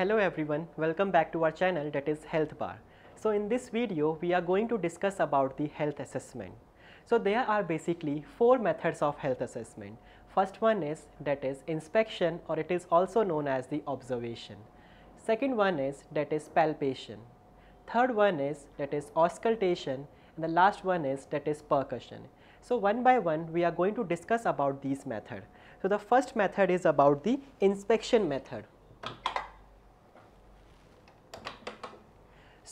Hello everyone, welcome back to our channel that is Health Bar. So in this video, we are going to discuss about the health assessment. So there are basically four methods of health assessment. First one is that is inspection or it is also known as the observation. Second one is that is palpation. Third one is that is auscultation and the last one is that is percussion. So one by one we are going to discuss about these method. So the first method is about the inspection method.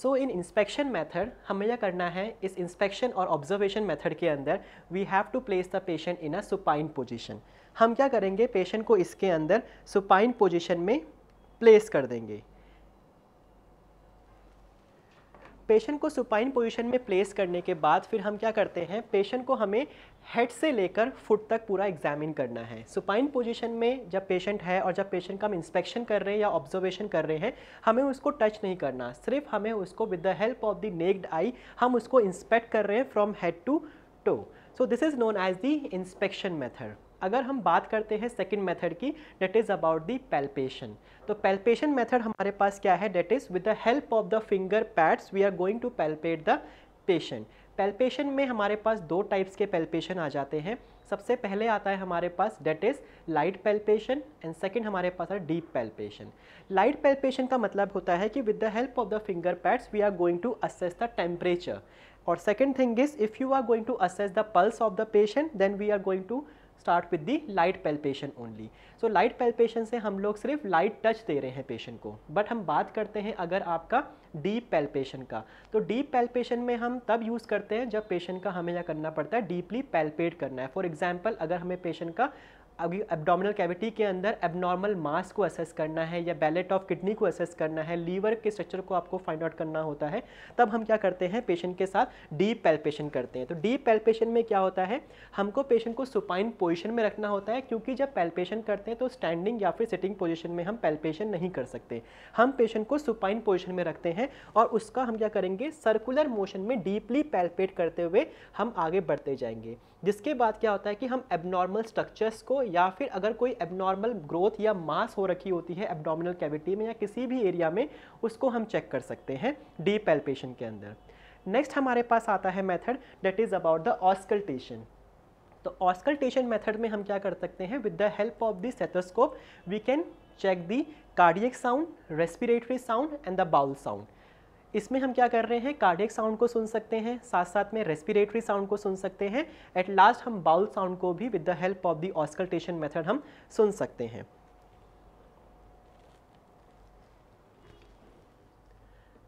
So in inspection method हमें यह करना है इस inspection और observation method के अंदर we have to place the patient in a supine position हम क्या करेंगे पेशेंट को इसके अंदर सुपाइन पोजीशन में प्लेस कर देंगे पेशेंट को सुपाइन पोजीशन में प्लेस करने के बाद फिर हम क्या करते हैं पेशेंट को हमें हेड से लेकर फुट तक पूरा एग्जामिन करना है सुपाइन पोजीशन में जब पेशेंट है और जब पेशेंट का हम इंस्पेक्शन कर रहे हैं या ऑब्जर्वेशन कर रहे हैं हमें उसको टच नहीं करना सिर्फ हमें उसको with the help of the naked eye हम उसको इंस्पेक्ट कर रहे हैं from head to toe so this is known as the inspection method अगर हम बात करते हैं सेकेंड मेथड की that is about the palpation तो पेल्पेशन मेथड हमारे पास क्या है that is with the help of the finger pads we are going to palpate the patient palpation में हमारे पास दो टाइप्स के पेल्पेशन आ जाते हैं सबसे पहले आता है हमारे पास that is light palpation and second हमारे पास है डीप पेल्पेशन लाइट पेल्पेशन का मतलब होता है कि with the help of the finger pads we are going to assess the temperature और second thing is if you are going to assess the pulse of the patient then we are going to start with the light palpation only so light palpation से हम लोग सिर्फ light touch दे रहे हैं patient को but हम बात करते हैं अगर आपका डीप पेल्पेशन का तो डीप पेल्पेशन में हम तब यूज़ करते हैं जब पेशेंट का हमें यह करना पड़ता है डीपली पेल्पेट करना है फॉर एग्जाम्पल अगर हमें पेशेंट का अभी एबडोमिनल कैविटी के अंदर एबनॉर्मल मास को असेस करना है या बैलेट ऑफ किडनी को असेस करना है लीवर के स्ट्रक्चर को आपको फाइंड आउट करना होता है तब हम क्या करते हैं पेशेंट के साथ डीप पेल्पेशन करते हैं तो डीप पेल्पेशन में क्या होता है हमको पेशेंट को सुपाइन पोजीशन में रखना होता है क्योंकि जब पैल्पेशन करते हैं तो स्टैंडिंग या फिर सिटिंग पोजीशन में हम पैल्पेशन नहीं कर सकते हम पेशेंट को सुपाइन पोजीशन में रखते हैं और उसका हम क्या करेंगे सर्कुलर मोशन में डीपली पैल्पेट करते हुए हम आगे बढ़ते जाएंगे जिसके बाद क्या होता है कि हम एबनॉर्मल स्ट्रक्चर्स को या फिर अगर कोई एबनॉर्मल ग्रोथ या मास हो रखी होती है एबडोमिनल कैविटी में या किसी भी एरिया में उसको हम चेक कर सकते हैं डी पैल्पेशन के अंदर नेक्स्ट हमारे पास आता है method that is about the auscultation तो ऑस्कल्टेशन मेथड में हम क्या कर सकते हैं with the help of the stethoscope we can check the cardiac sound respiratory sound and the bowel sound इसमें हम क्या कर रहे हैं कार्डियक साउंड को सुन सकते हैं साथ साथ में रेस्पिरेटरी साउंड को सुन सकते हैं एट लास्ट हम बाउल साउंड को भी with the help of the auscultation method हम सुन सकते हैं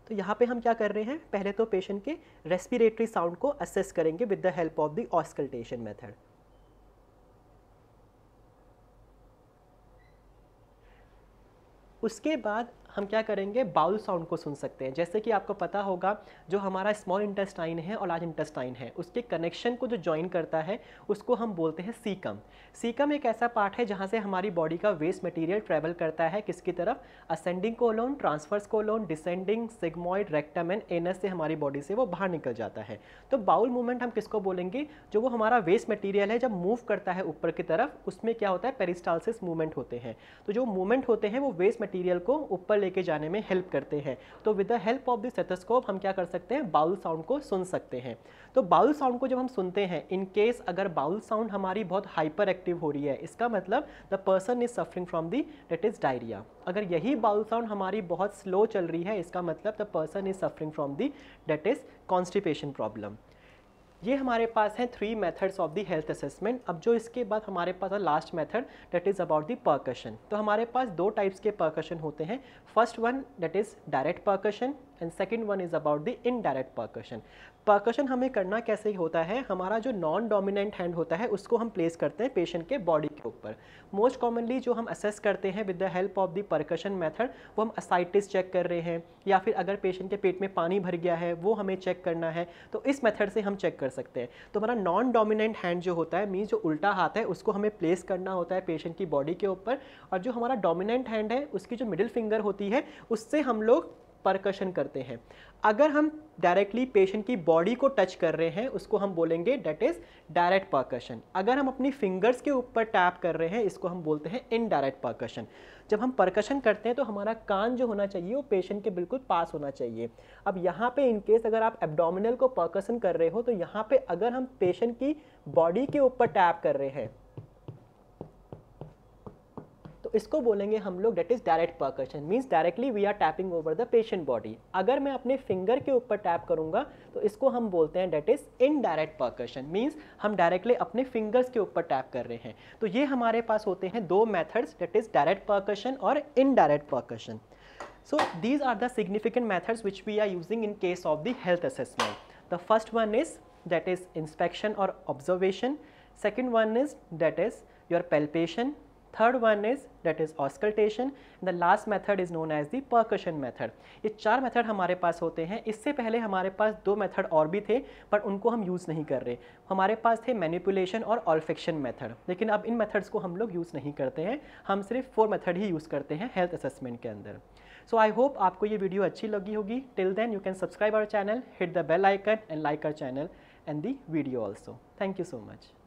तो यहाँ पे हम क्या कर रहे हैं पहले तो पेशेंट के रेस्पिरेटरी साउंड को असेस करेंगे with the help of the auscultation method उसके बाद हम क्या करेंगे बाउल साउंड को सुन सकते हैं जैसे कि आपको पता होगा जो हमारा स्मॉल इंटेस्टाइन है और लार्ज इंटेस्टाइन है उसके कनेक्शन को जो ज्वाइन करता है उसको हम बोलते हैं सीकम सीकम एक ऐसा पार्ट है जहाँ से हमारी बॉडी का वेस्ट मटीरियल ट्रेवल करता है किसकी तरफ ascending colon transverse colon descending sigmoid rectum and anus से हमारी बॉडी से वो बाहर निकल जाता है तो बाउल मूवमेंट हम किसको बोलेंगे जो वो हमारा वेस्ट मटीरियल है जब मूव करता है ऊपर की तरफ उसमें क्या होता है पेरिस्टालसिस मूवमेंट होते हैं तो जो मूवमेंट होते हैं वो वेस्ट मटीरियल को ऊपर लेके जाने में हेल्प करते हैं तो with the help of the stethoscope हम क्या कर सकते हैं बाउल साउंड को सुन सकते हैं तो बाउल साउंड को जब हम सुनते हैं इन केस अगर बाउल साउंड हमारी बहुत हाइपर एक्टिव हो रही है इसका मतलब the person is suffering from the that is diarrhoea अगर यही बाउल साउंड हमारी बहुत स्लो चल रही है इसका मतलब the person is suffering from the that is constipation problem ये हमारे पास हैं three methods of the health assessment अब जो इसके बाद हमारे पास है last method that is about the percussion तो हमारे पास दो टाइप्स के पर्कशन होते हैं first one that is direct percussion and second one is about the indirect percussion percussion हमें करना कैसे ही होता है हमारा जो नॉन डोमिनेंट हैंड होता है उसको हम प्लेस करते हैं पेशेंट के बॉडी के ऊपर मोस्ट कॉमनली जो हम असेस करते हैं with the help of the percussion method वो हम असाइटिस चेक कर रहे हैं या फिर अगर पेशेंट के पेट में पानी भर गया है वो हमें चेक करना है तो इस मेथड से हम चेक कर कर सकते हैं तो हमारा नॉन डोमिनेंट हैंड जो होता है मीन जो उल्टा हाथ है उसको हमें प्लेस करना होता है पेशेंट की बॉडी के ऊपर और जो हमारा डोमिनेंट हैंड है उसकी जो मिडिल फिंगर होती है उससे हम लोग परकशन करते हैं अगर हम डायरेक्टली पेशेंट की बॉडी को टच कर रहे हैं उसको हम बोलेंगे डेट इज़ डायरेक्ट परकशन अगर हम अपनी फिंगर्स के ऊपर टैप कर रहे हैं इसको हम बोलते हैं इनडायरेक्ट परकशन जब हम परकशन करते हैं तो हमारा कान जो होना चाहिए वो पेशेंट के बिल्कुल पास होना चाहिए अब यहाँ पे इनकेस अगर आप एबडोमिनल को परकशन कर रहे हो तो यहाँ पे अगर हम पेशेंट की बॉडी के ऊपर टैप कर रहे हैं तो इसको बोलेंगे हम लोग that is direct percussion means directly we are tapping over the patient body अगर मैं अपने फिंगर के ऊपर टैप करूंगा तो इसको हम बोलते हैं that is indirect percussion means हम डायरेक्टली अपने फिंगर्स के ऊपर टैप कर रहे हैं तो ये हमारे पास होते हैं दो methods that is direct percussion और indirect percussion so these are the significant methods which we are using in case of the health assessment the first one is that is inspection और observation second one is that is your palpation third one is that is auscultation the last method is known as the percussion method ये चार method हमारे पास होते हैं इससे पहले हमारे पास दो मेथड और भी थे पर उनको हम यूज़ नहीं कर रहे हमारे पास थे मैनिपुलेशन और ऑल्फेक्शन मेथड लेकिन अब इन मेथड्स को हम लोग यूज़ नहीं करते हैं हम सिर्फ फोर मेथड ही यूज़ करते हैं हेल्थ असेसमेंट के अंदर सो आई होप आपको ये वीडियो अच्छी लगी होगी till then you can subscribe our channel hit the bell icon and like our channel and the video also thank you so much